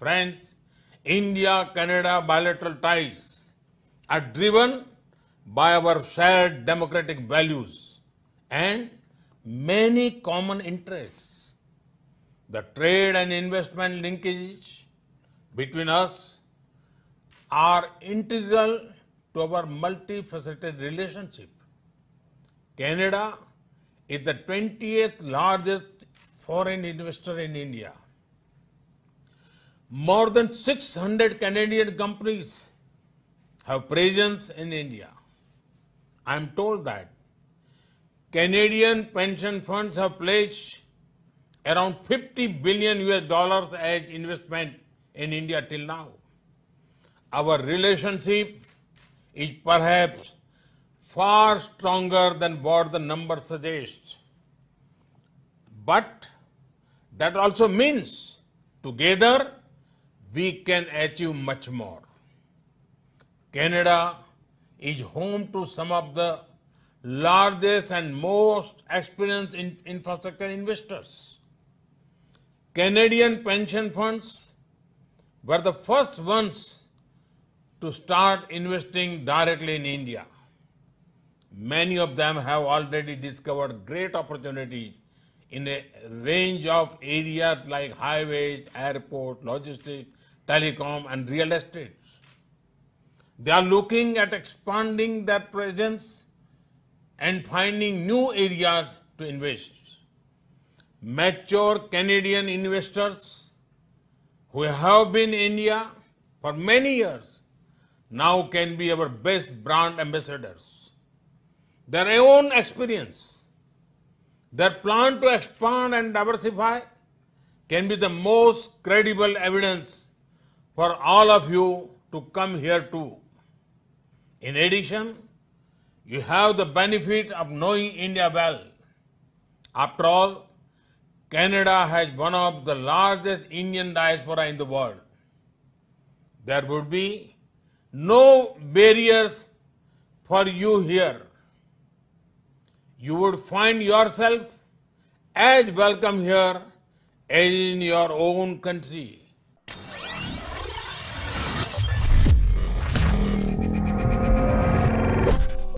Friends, India Canada bilateral ties are driven by our shared democratic values and many common interests. The trade and investment linkages between us are integral to our multifaceted relationship. Canada is the 20th largest foreign investor in India more than 600 Canadian companies have presence in India. I am told that Canadian pension funds have pledged around 50 billion US dollars as investment in India till now. Our relationship is perhaps far stronger than what the number suggests. But that also means together we can achieve much more. Canada is home to some of the largest and most experienced in infrastructure investors. Canadian pension funds were the first ones to start investing directly in India. Many of them have already discovered great opportunities in a range of areas like highways, airport, logistics, telecom and real estate. They are looking at expanding their presence and finding new areas to invest. Mature Canadian investors who have been in India for many years now can be our best brand ambassadors. Their own experience their plan to expand and diversify can be the most credible evidence for all of you to come here too. In addition, you have the benefit of knowing India well. After all, Canada has one of the largest Indian diaspora in the world. There would be no barriers for you here you would find yourself as welcome here as in your own country.